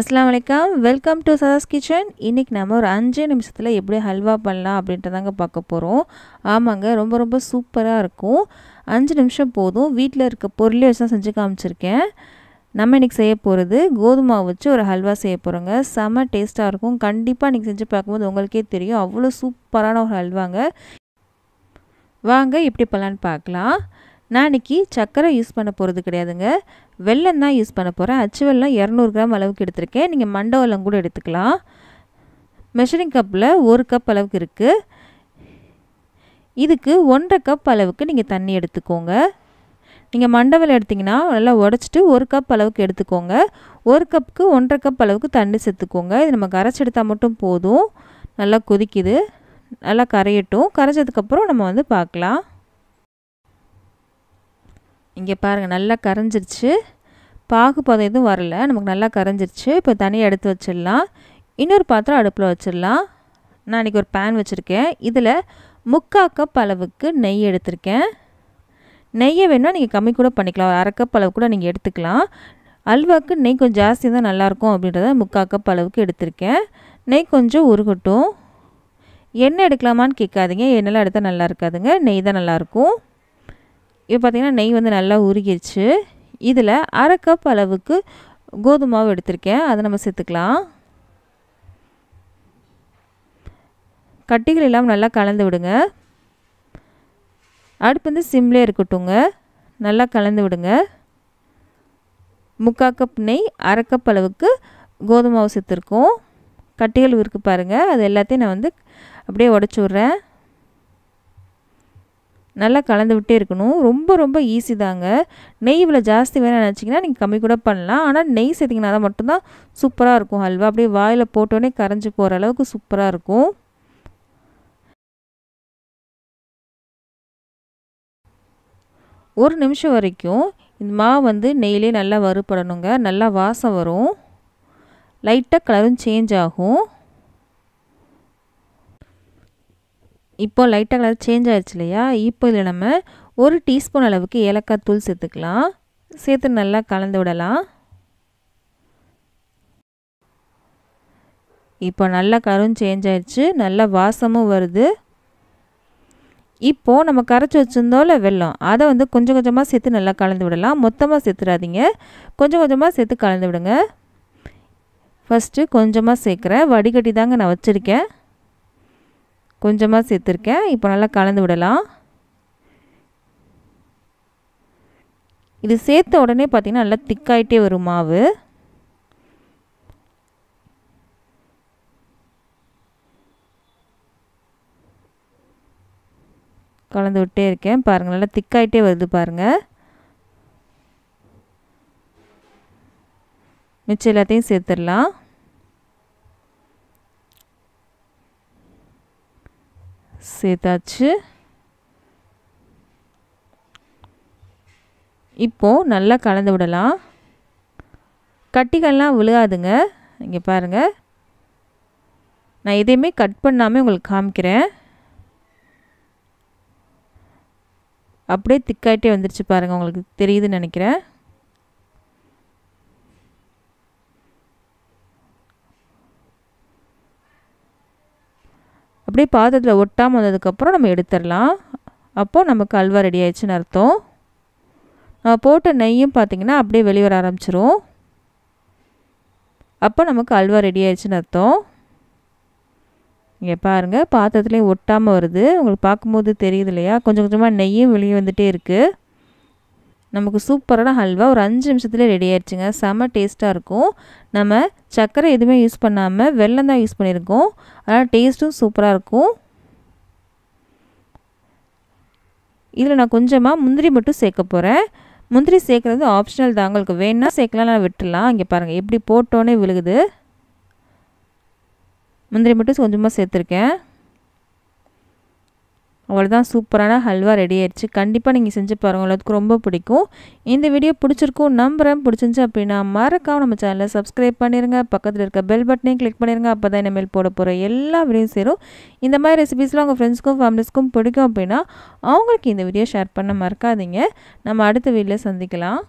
அஸ்லாம் வலைக்கம் welcome to சதாஸ் kitchen இன்றைக்கி நம்ம ஒரு அஞ்சு நிமிஷத்தில் எப்படி ஹல்வா பண்ணலாம் அப்படின்றதாங்க பார்க்க போகிறோம் ஆமாங்க ரொம்ப ரொம்ப சூப்பராக இருக்கும் அஞ்சு நிமிஷம் போதும் வீட்டில் இருக்க பொருளே வச்சு தான் செஞ்சு காமிச்சிருக்கேன் நம்ம இன்றைக்கி செய்ய போகிறது கோதுமாவை வச்சு ஒரு ஹல்வா செய்ய போகிறோங்க செம டேஸ்ட்டாக இருக்கும் கண்டிப்பாக இன்றைக்கி செஞ்சு பார்க்கும்போது உங்களுக்கே தெரியும் அவ்வளோ சூப்பரான ஒரு ஹல்வாங்க வாங்க இப்படி பண்ணலான்னு பார்க்கலாம் நான் இன்றைக்கி சர்க்கரை யூஸ் பண்ண போகிறது கிடையாதுங்க வெள்ளம் தான் யூஸ் பண்ண போகிறேன் அச்சு வெள்ளம் இரநூறு கிராம் அளவுக்கு எடுத்திருக்கேன் நீங்கள் மண்ட கூட எடுத்துக்கலாம் மெஷரிங் கப்பில் ஒரு கப் அளவுக்கு இருக்குது இதுக்கு ஒன்றரை கப் அளவுக்கு நீங்கள் தண்ணி எடுத்துக்கோங்க நீங்கள் மண்டவல் எடுத்திங்கன்னா நல்லா உடச்சிட்டு ஒரு கப் அளவுக்கு எடுத்துக்கோங்க ஒரு கப்புக்கு ஒன்றரை கப் அளவுக்கு தண்ணி சேர்த்துக்கோங்க இது நம்ம கரைச்சி எடுத்தால் மட்டும் போதும் நல்லா கொதிக்குது நல்லா கரையட்டும் கரைச்சதுக்கப்புறம் நம்ம வந்து பார்க்கலாம் இங்கே பாருங்கள் நல்லா கரைஞ்சிருச்சு பாகு பதம் எதுவும் வரல நமக்கு நல்லா கரைஞ்சிருச்சு இப்போ தனியாக எடுத்து வச்சிடலாம் இன்னொரு பாத்திரம் அடுப்பில் வச்சிடலாம் நான் இன்றைக்கி ஒரு பேன் வச்சுருக்கேன் இதில் முக்கா கப் அளவுக்கு நெய் எடுத்திருக்கேன் நெய்யை வேணால் நீங்கள் கம்மி கூட பண்ணிக்கலாம் ஒரு அரை கப் அளவு கூட நீங்கள் எடுத்துக்கலாம் அல்வாவுக்கு நெய் கொஞ்சம் ஜாஸ்தி தான் நல்லாயிருக்கும் அப்படின்றத முக்கா கப் அளவுக்கு எடுத்திருக்கேன் நெய் கொஞ்சம் உருகட்டும் எண்ணெய் எடுக்கலாமான்னு கேட்காதீங்க எண்ணெய்லாம் எடுத்தால் நல்லா இருக்காதுங்க நெய் தான் நல்லாயிருக்கும் இப்போ பார்த்திங்கன்னா நெய் வந்து நல்லா உருகிடுச்சு இதில் அரை கப் அளவுக்கு கோதுமாவு எடுத்திருக்கேன் அதை நம்ம சேர்த்துக்கலாம் கட்டிகள் எல்லாம் நல்லா கலந்து விடுங்க அடுப்பு வந்து சிம்லே இருக்கட்டும்ங்க நல்லா கலந்து விடுங்க முக்கால் கப் நெய் அரை கப் அளவுக்கு கோதுமாவு சேர்த்துருக்கோம் கட்டிகள் இருக்குது பாருங்கள் அது எல்லாத்தையும் நான் வந்து அப்படியே உடச்சி விட்றேன் நல்லா கலந்து விட்டே இருக்கணும் ரொம்ப ரொம்ப ஈஸி தாங்க நெய் இவ்வளோ ஜாஸ்தி வேணும் நினச்சிங்கன்னா நீங்கள் கம்மி கூட பண்ணலாம் ஆனால் நெய் சேர்த்திங்கன்னா தான் மட்டும்தான் சூப்பராக இருக்கும் ஹல்வா அப்படியே வாயில் போட்டோன்னே கரைஞ்சி போகிற அளவுக்கு சூப்பராக இருக்கும் ஒரு நிமிஷம் வரைக்கும் இந்த மாவு வந்து நெய்லேயே நல்லா வறுபடணுங்க நல்லா வாசம் வரும் லைட்டாக கலரும் சேஞ்ச் ஆகும் இப்போ லைட்டாக கலர் சேஞ்ச் ஆகிடுச்சு இல்லையா இப்போ இதில் நம்ம ஒரு டீஸ்பூன் அளவுக்கு ஏலக்காய் தூள் சேர்த்துக்கலாம் சேர்த்து நல்லா கலந்து விடலாம் இப்போ நல்லா கரும் சேஞ்ச் ஆயிடுச்சு நல்லா வாசமும் வருது இப்போது நம்ம கரைச்சி வச்சுருந்தோம்ல வெள்ளம் அதை வந்து கொஞ்சம் கொஞ்சமாக சேர்த்து நல்லா கலந்து விடலாம் மொத்தமாக சேர்த்துடாதீங்க கொஞ்சம் கொஞ்சமாக சேர்த்து கலந்து விடுங்க ஃபஸ்ட்டு கொஞ்சமாக சேர்க்குறேன் வடிகட்டி தாங்க நான் வச்சுருக்கேன் கொஞ்சமாக சேர்த்துருக்கேன் இப்போ நல்லா கலந்து விடலாம் இது சேர்த்த உடனே பார்த்திங்கன்னா நல்லா திக்காயிட்டே வரும் மாவு கலந்து விட்டே இருக்கேன் பாருங்கள் நல்லா திக்காயிட்டே வருது பாருங்கள் மிச்சம் எல்லாத்தையும் சேர்த்துடலாம் சேர்த்தாச்சு இப்போது நல்லா கலந்து விடலாம் கட்டிகள்லாம் விழுகாதுங்க இங்கே பாருங்கள் நான் எதையுமே கட் பண்ணாமல் உங்களுக்கு காமிக்கிறேன் அப்படியே திக்காயிட்டே வந்துருச்சு பாருங்கள் உங்களுக்கு தெரியுதுன்னு நினைக்கிறேன் அப்படியே பாத்திரத்தில் ஒட்டாமல் வந்ததுக்கப்புறம் நம்ம எடுத்துடலாம் அப்போது நமக்கு அல்வா ரெடி ஆயிடுச்சுன்னு அர்த்தம் நம்ம போட்ட நெய்யும் பார்த்திங்கன்னா அப்படியே வெளிவர ஆரம்பிச்சிரும் அப்போ நமக்கு அல்வா ரெடி ஆயிடுச்சுன்னு அர்த்தம் இங்கே பாருங்கள் பாத்திரத்துலேயும் ஒட்டாமல் வருது உங்களுக்கு பார்க்கும்போது தெரியுது இல்லையா கொஞ்சம் கொஞ்சமாக நெய்யும் வெளியே வந்துகிட்டே இருக்குது நமக்கு சூப்பரான ஹல்வா ஒரு அஞ்சு நிமிஷத்துலேயே ரெடி ஆயிடுச்சுங்க செம டேஸ்ட்டாக இருக்கும் நம்ம சர்க்கரை எதுவுமே யூஸ் பண்ணாமல் வெள்ளம் தான் யூஸ் பண்ணியிருக்கோம் அதனால் டேஸ்ட்டும் சூப்பராக இருக்கும் இதில் நான் கொஞ்சமாக முந்திரி மட்டும் சேர்க்க போகிறேன் முந்திரி சேர்க்குறது ஆப்ஷனல் தான் உங்களுக்கு வேணால் சேர்க்கலாம் நான் விட்டுடலாம் இங்கே பாருங்கள் எப்படி போட்டோன்னே விழுகுது முந்திரி மட்டும் கொஞ்சமாக சேர்த்துருக்கேன் அவ்வளோதான் சூப்பரான ஹல்வா ரெடி ஆயிடுச்சு கண்டிப்பாக நீங்கள் செஞ்சு பாருங்கள் உங்களுக்கு ரொம்ப பிடிக்கும் இந்த வீடியோ பிடிச்சிருக்கும் நம்புகிறேன் பிடிச்சிருந்து அப்படின்னா மறக்காம நம்ம சேனலை சப்ஸ்கிரைப் பண்ணிடுங்க பக்கத்தில் இருக்க பெல் பட்டனையும் கிளிக் பண்ணிடுங்க அப்போ தான் இனிமேல் போட போகிற எல்லா வீடியும் சேரும் இந்த மாதிரி ரெசிபீஸ்லாம் உங்கள் ஃப்ரெண்ட்ஸ்க்கும் ஃபேமிலிஸ்க்கும் பிடிக்கும் அப்படின்னா அவங்களுக்கு இந்த வீடியோ ஷேர் பண்ண மறக்காதீங்க நம்ம அடுத்த வீடியோ சந்திக்கலாம்